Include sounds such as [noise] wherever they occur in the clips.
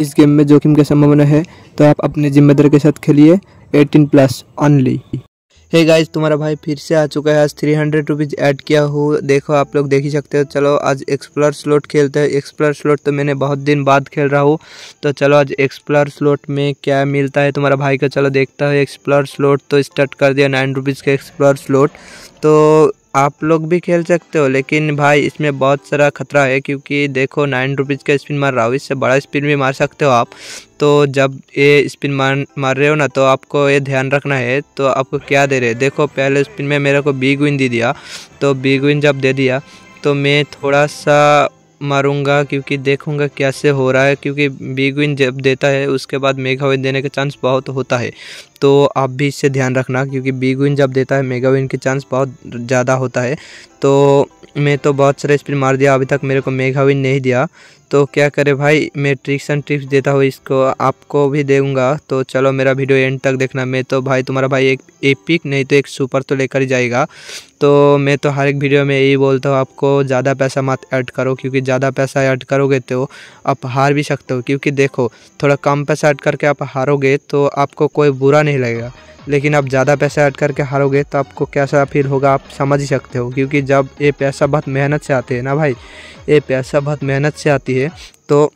इस गेम में जोखिम की संभावना है तो आप अपने जिम्मेदार के साथ खेलिए 18 plus only hey hey guys तुम्हारा भाई फिर से आ चुका है आज थ्री हंड्रेड रुपीज़ ऐड किया हो देखो आप लोग देख ही सकते हो चलो आज एक्सप्लोर स्लोट खेलते हैं एक्सप्लोर स्लॉट तो मैंने बहुत दिन बाद खेल रहा हूँ तो चलो आज एक्सप्लोर स्लोट में क्या मिलता है तुम्हारा भाई का चलो देखता है एक्सप्लोर स्लोट तो स्टार्ट कर दिया नाइन रुपीज़ का एक्सप्लोर स्लोट तो आप लोग भी खेल सकते हो लेकिन भाई इसमें बहुत सारा खतरा है क्योंकि देखो नाइन रुपीज़ का स्पिन मार रहा हो इससे बड़ा स्पिन भी मार सकते हो आप तो जब ये स्पिन मार मार रहे हो ना तो आपको ये ध्यान रखना है तो आपको क्या दे रहे हैं देखो पहले स्पिन में मेरे को बी विन दे दिया तो बी विन जब दे दिया तो मैं थोड़ा सा मारूंगा क्योंकि देखूंगा कैसे हो रहा है क्योंकि बिग विन जब देता है उसके बाद मेगा विन देने का चांस बहुत होता है तो आप भी इससे ध्यान रखना क्योंकि बिग विन जब देता है मेगा विन के चांस बहुत ज़्यादा होता है तो मैं तो बहुत सारे स्पिन मार दिया अभी तक मेरे को मेगा विन नहीं दिया तो क्या करें भाई मैं ट्रिक्स एंड ट्रिप्स देता हूँ इसको आपको भी देगा तो चलो मेरा वीडियो एंड तक देखना मैं तो भाई तुम्हारा भाई एक एपिक नहीं तो एक सुपर तो लेकर ही जाएगा तो मैं तो हर एक वीडियो में यही बोलता हूँ आपको ज़्यादा पैसा मत ऐड करो क्योंकि ज़्यादा पैसा ऐड करोगे तो आप हार भी सकते हो क्योंकि देखो थोड़ा कम पैसा ऐड करके आप हारोगे तो आपको कोई बुरा नहीं लगेगा लेकिन आप ज़्यादा पैसा ऐड करके हारोगे तो आपको कैसा फील होगा आप समझ ही सकते हो क्योंकि जब ये पैसा बहुत मेहनत से आते हैं ना भाई ये पैसा बहुत मेहनत से आती है तो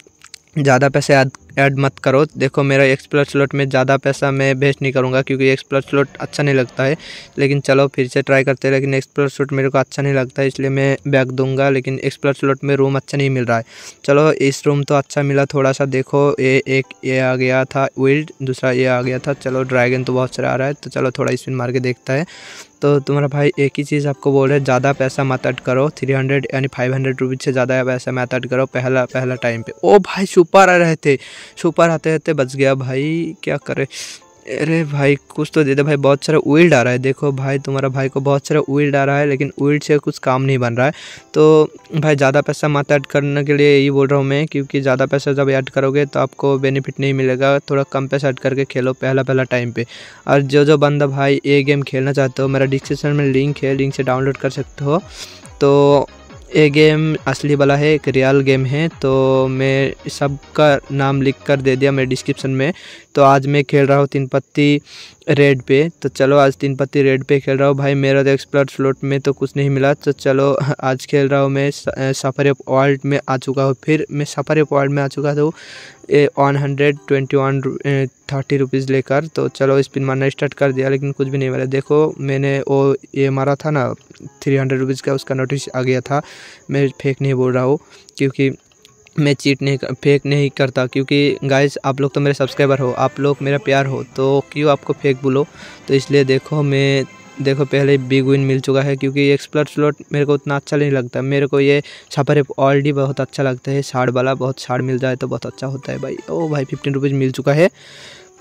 ज़्यादा पैसे ऐड ऐड मत करो देखो मेरा एक्सप्लोर स्लॉट में ज़्यादा पैसा मैं वेस्ट नहीं करूँगा क्योंकि एक्सप्लोर स्लॉट अच्छा नहीं लगता है लेकिन चलो फिर से ट्राई करते हैं लेकिन एक्सप्लोर स्लॉट मेरे को अच्छा नहीं लगता है इसलिए मैं बैग दूंगा लेकिन एक्सप्लोर स्लॉट में रूम अच्छा नहीं मिल रहा है चलो इस रूम तो अच्छा मिला थोड़ा सा देखो ये एक ये आ गया था विल्ड दूसरा ये आ गया था चलो ड्रैगन तो बहुत सारा आ रहा है तो चलो थोड़ा स्पिन मार के देखता है तो तुम्हारा भाई एक ही चीज़ आपको बोल रहे ज़्यादा पैसा मत अट करो थ्री हंड्रेड यानी फाइव हंड्रेड रुपीज़ से ज़्यादा पैसा मत अट करो पहला पहला टाइम पे ओ भाई सुपर आ रहे थे सुपर आते रहते बच गया भाई क्या करे अरे भाई कुछ तो दे दे भाई बहुत सारा उल्ड आ रहा है देखो भाई तुम्हारा भाई को बहुत सारा उल्ड आ रहा है लेकिन उल्ड से कुछ काम नहीं बन रहा है तो भाई ज़्यादा पैसा मत ऐड करने के लिए यही बोल रहा हूँ मैं क्योंकि ज़्यादा पैसा जब ऐड करोगे तो आपको बेनिफिट नहीं मिलेगा थोड़ा कम पैसा ऐड करके खेलो पहला पहला टाइम पर और जो जो बंदा भाई ये गेम खेलना चाहते हो मेरा डिस्क्रिप्शन में लिंक है लिंक से डाउनलोड कर सकते हो तो ये गेम असली वाला है एक रियल गेम है तो मैं सबका नाम लिख कर दे दिया मेरे डिस्क्रिप्शन में तो आज मैं खेल रहा हूँ तीन पत्ती रेड पे तो चलो आज तीन पत्ती रेड पे खेल रहा हूँ भाई मेरा तो एक्सप्लोर फ्लोट में तो कुछ नहीं मिला तो चलो आज खेल रहा हूँ मैं सफर ऑफ वर्ल्ड में आ चुका हूँ फिर मैं सफर ऑफ वर्ल्ड में आ चुका था one hundred twenty one thirty rupees लेकर तो चलो स्पिन मारना स्टार्ट कर दिया लेकिन कुछ भी नहीं मिला देखो मैंने वो ये मारा था ना थ्री हंड्रेड रुपीज़ का उसका नोटिस आ गया था मैं फेक नहीं बोल रहा हूँ क्योंकि मैं चीट नहीं फेक नहीं करता क्योंकि गाइस आप लोग तो मेरे सब्सक्राइबर हो आप लोग मेरा प्यार हो तो क्यों आपको फेक बोलो तो इसलिए देखो मैं देखो पहले बिग विन मिल चुका है क्योंकि ये एक्सप्लर स्लॉट मेरे को उतना अच्छा नहीं लगता मेरे को ये छापर ऑलरेडी बहुत अच्छा लगता है साढ़ वाला बहुत साढ़ मिल जाए तो बहुत अच्छा होता है भाई ओ भाई फिफ्टीन रुपीज़ मिल चुका है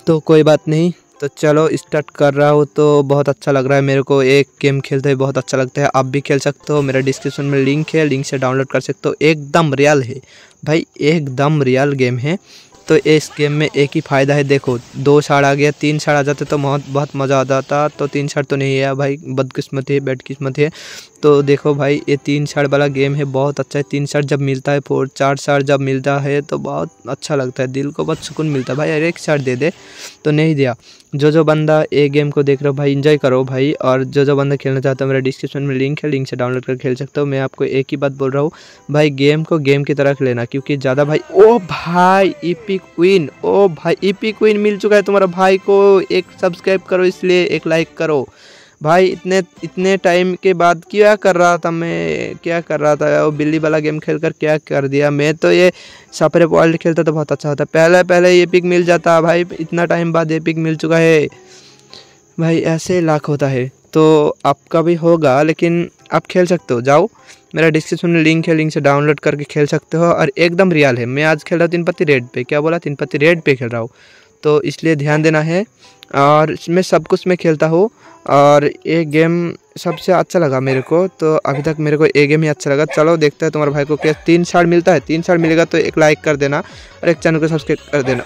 तो कोई बात नहीं तो चलो स्टार्ट कर रहा हूँ तो बहुत अच्छा लग रहा है मेरे को एक गेम खेलते हुए बहुत अच्छा लगता है आप भी खेल सकते हो मेरा डिस्क्रिप्शन में लिंक है लिंक से डाउनलोड कर सकते हो एकदम रियल है भाई एकदम रियल गेम है तो इस गेम में एक ही फ़ायदा है देखो दो शार्ट आ गया तीन साढ़ आ जाते तो बहुत बहुत मज़ा आ जाता तो तीन शार्ट तो नहीं है भाई बदकिस्मती है बैड है तो देखो भाई ये तीन शर्ट वाला गेम है बहुत अच्छा है तीन शर्ट जब मिलता है फोर चार शर्ट जब मिलता है तो बहुत अच्छा लगता है दिल को बहुत सुकून मिलता है भाई अरे एक शर्ट दे दे तो नहीं दिया जो जो बंदा ये गेम को देख रहे हो भाई इंजॉय करो भाई और जो जो बंदा खेलना चाहता है मेरा डिस्क्रिप्शन में लिंक है लिंक से डाउनलोड कर खेल सकते हो मैं आपको एक ही बात बोल रहा हूँ भाई गेम को गेम की तरह खेलना क्योंकि ज़्यादा भाई ओ भाई ईपी क्वीन ओ भाई ईपी क्वीन मिल चुका है तुम्हारा भाई को एक सब्सक्राइब करो इसलिए एक लाइक करो भाई इतने इतने टाइम के बाद क्या कर रहा था मैं क्या कर रहा था वो बिल्ली वाला गेम खेल कर क्या कर दिया मैं तो ये सपरे वर्ल्ड खेलता तो बहुत अच्छा होता पहले पहले ये पिक मिल जाता भाई इतना टाइम बाद ये पिक मिल चुका है भाई ऐसे लाख होता है तो आपका भी होगा लेकिन आप खेल सकते हो जाओ मेरा डिस्क्रिप्शन में लिंक है लिंक से डाउनलोड करके खेल सकते हो और एकदम रियल है मैं आज खेल रहा हूँ तीन पत्ती रेड पे क्या बोला तीन पत्ती रेड पे खेल रहा हूँ तो इसलिए ध्यान देना है और मैं सब कुछ में खेलता हूँ और ये गेम सबसे अच्छा लगा मेरे को तो अभी तक मेरे को ये गेम ही अच्छा लगा चलो देखते हैं तुम्हारे भाई को क्या तीन शार्ट मिलता है तीन शार्ट मिलेगा तो एक लाइक कर देना और एक चैनल को सब्सक्राइब कर देना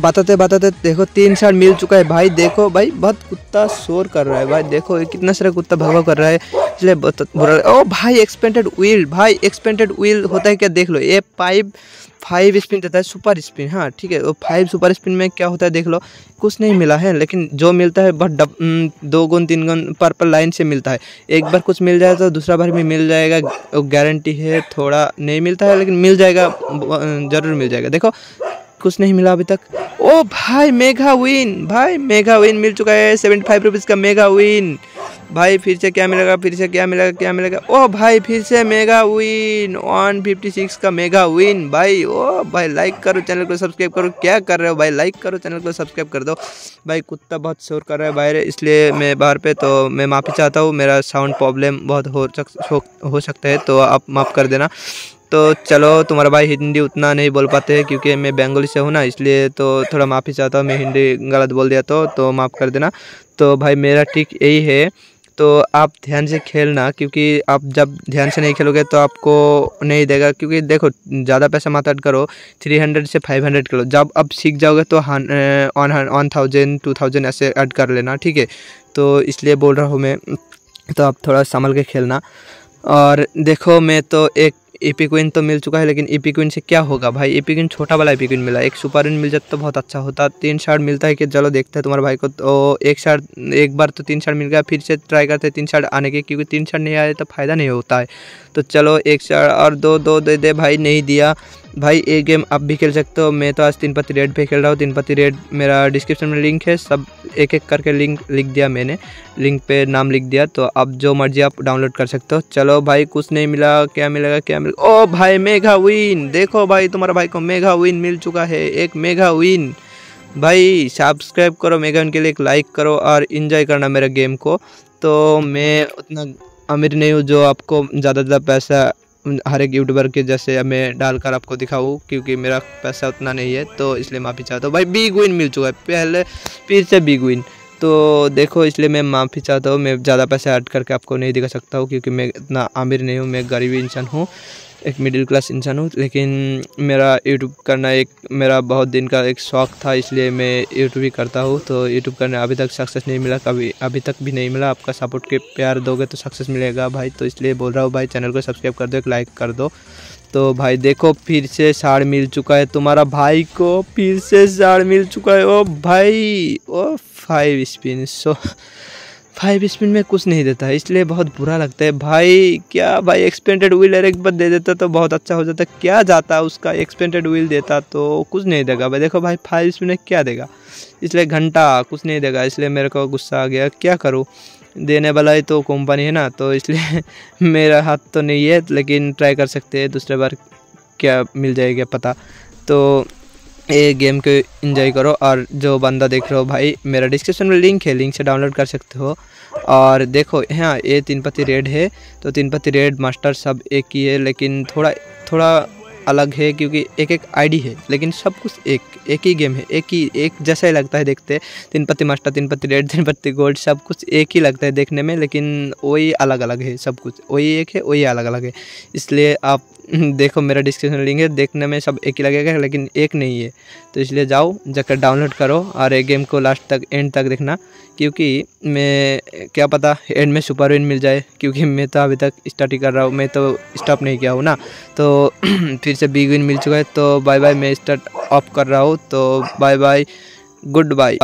बताते बताते देखो तीन शार्ट मिल चुका है भाई देखो भाई बहुत कुत्ता शोर कर रहा है भाई देखो कितना सारा कुत्ता भगव कर रहा है बोला ओ भाई एक्सपेंडेड व्हील भाई एक्सपेंडेड व्हील होता है क्या देख लो ये पाइप फाइव स्पिन देता है सुपर स्पिन हाँ ठीक है फाइव सुपर स्पिन में क्या होता है देख लो कुछ नहीं मिला है लेकिन जो मिलता है बहुत डब दो गुन तीन गुन पर पर लाइन से मिलता है एक बार कुछ मिल जाए तो दूसरा बार भी मिल जाएगा गारंटी है थोड़ा नहीं मिलता है लेकिन मिल जाएगा ज़रूर मिल जाएगा देखो कुछ नहीं मिला अभी तक ओ भाई मेगा विन भाई मेगा विन मिल चुका है सेवेंटी फाइव रुपीज़ का मेगा विन भाई फिर से क्या मिलेगा फिर से क्या मिलेगा क्या मिलेगा ओह भाई फिर से mega win one fifty six का मेगा विन भाई ओ भाई लाइक करो चैनल को सब्सक्राइब करो क्या कर रहे हो भाई लाइक करो चैनल को सब्सक्राइब कर दो भाई कुत्ता बहुत शोर कर रहा है बाहर इसलिए मैं बाहर पे तो मैं माफ़ी चाहता हूँ मेरा साउंड प्रॉब्लम बहुत हो सक हो सकता है तो आप माफ़ कर देना तो चलो तुम्हारा भाई हिंदी उतना नहीं बोल पाते हैं क्योंकि मैं बंगाली से हूँ ना इसलिए तो थोड़ा माफ़ी चाहता हूँ मैं हिंदी गलत बोल दिया तो, तो माफ़ कर देना तो भाई मेरा ठीक यही है तो आप ध्यान से खेलना क्योंकि आप जब ध्यान से नहीं खेलोगे तो आपको नहीं देगा क्योंकि देखो ज़्यादा पैसा मत ऐड करो थ्री हंड्रेड से फाइव हंड्रेड करो जब आप सीख जाओगे तो वन थाउजेंड टू थाउजेंड ऐसे ऐड कर लेना ठीक है तो इसलिए बोल रहा हूँ मैं तो आप थोड़ा संभल के खेलना और देखो मैं तो एक एपिक्विन तो मिल चुका है लेकिन एपिक्विन से क्या होगा भाई एपिक्विन छोटा वाला एपिक्विन मिला एक सुपर इन मिल जाता तो बहुत अच्छा होता तीन शार्ट मिलता है कि चलो देखते हैं तुम्हारे भाई को तो एक शार्ट एक बार तो तीन शार्ट मिल गया फिर से ट्राई करते हैं तीन शार्ट आने के क्योंकि तीन शार्ट नहीं आए तो फ़ायदा नहीं होता है तो चलो एक शार्ट और दो दो दे दे भाई नहीं दिया भाई ये गेम आप भी खेल सकते हो मैं तो आज तीन पत्ती रेड पे खेल रहा हूँ तीन पत्ती रेड मेरा डिस्क्रिप्शन में लिंक है सब एक एक करके लिंक लिख दिया मैंने लिंक पे नाम लिख दिया तो आप जो मर्जी आप डाउनलोड कर सकते हो चलो भाई कुछ नहीं मिला क्या मिलेगा क्या मिलेगा ओ भाई मेघा विन देखो भाई तुम्हारा भाई को मेघा विन मिल चुका है एक मेघा विन भाई सब्सक्राइब करो मेघा विन के लिए एक लाइक करो और इन्जॉय करना मेरे गेम को तो मैं उतना अमीर नहीं हूँ जो आपको ज़्यादा ज़्यादा पैसा हर एक यूट्यूबर के जैसे मैं डालकर आपको दिखाऊँ क्योंकि मेरा पैसा उतना नहीं है तो इसलिए माफ़ी चाहता हूँ भाई बिग विन मिल चुका है पहले फिर से बिग विन तो देखो इसलिए मैं माफ़ी चाहता हूँ मैं ज़्यादा पैसा ऐड करके आपको नहीं दिखा सकता हूँ क्योंकि मैं इतना आमिर नहीं हूँ मैं गरीबी इंसान हूँ एक मिडिल क्लास इंसान हूँ लेकिन मेरा यूट्यूब करना एक मेरा बहुत दिन का एक शौक़ था इसलिए मैं यूट्यूब ही करता हूँ तो यूट्यूब करने अभी तक सक्सेस नहीं मिला कभी अभी तक भी नहीं मिला आपका सपोर्ट के प्यार दोगे तो सक्सेस मिलेगा भाई तो इसलिए बोल रहा हूँ भाई चैनल को सब्सक्राइब कर दो एक लाइक कर दो तो भाई देखो फिर से साड़ मिल चुका है तुम्हारा भाई को फिर से साड़ मिल चुका है ओ भाई ओ फाइव स्पिन सो फाइव स्पिन में कुछ नहीं देता है इसलिए बहुत बुरा लगता है भाई क्या भाई एक्सपेंडेड व्हील एक बार दे देता तो बहुत अच्छा हो जाता क्या जाता उसका एक्सपेंडेड व्हील देता तो कुछ नहीं देगा भाई देखो भाई फाइव स्पिन में क्या देगा इसलिए घंटा कुछ नहीं देगा इसलिए मेरे को गुस्सा आ गया क्या करूँ देने वाला ही तो कंपनी है ना तो इसलिए [laughs] मेरा हाथ तो नहीं है लेकिन ट्राई कर सकते हैं दूसरे बार क्या मिल जाएगा पता तो ये गेम को इन्जॉय करो और जो बंदा देख रहे हो भाई मेरा डिस्क्रिप्शन में लिंक है लिंक से डाउनलोड कर सकते हो और देखो हाँ ये तीन पत्ती रेड है तो तीन पत्ती रेड मास्टर सब एक ही है लेकिन थोड़ा थोड़ा अलग है क्योंकि एक एक आईडी है लेकिन सब कुछ एक एक ही गेम है एक ही एक जैसा ही लगता है देखते तीन पत्ती मास्टर तीन पत्ती रेड [laughs] तीन पत्ती गोल्ड सब कुछ एक ही लगता है देखने में लेकिन वही अलग अलग है सब कुछ वही एक है वही अलग अलग है इसलिए आप [laughs] देखो मेरा डिस्क्रिप्शन लिंक है देखने में सब एक ही लगेगा लेकिन एक नहीं है तो इसलिए जाओ जाकर डाउनलोड करो और एक गेम को लास्ट तक एंड तक देखना क्योंकि मैं क्या पता एंड में सुपर विन मिल जाए क्योंकि मैं तो अभी तक स्टार्ट ही कर रहा हूँ मैं तो स्टॉप नहीं किया हूँ ना तो [clears throat] फिर से बिग विन मिल चुका है तो बाय बाय मैं स्टार्ट ऑफ कर रहा हूँ तो बाय बाय गुड बाय